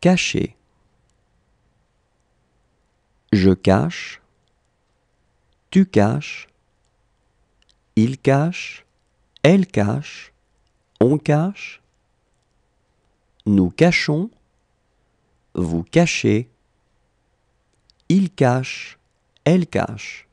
Cacher. Je cache. Tu caches. Il cache. Elle cache. On cache. Nous cachons. Vous cachez. Il cache. Elle cache.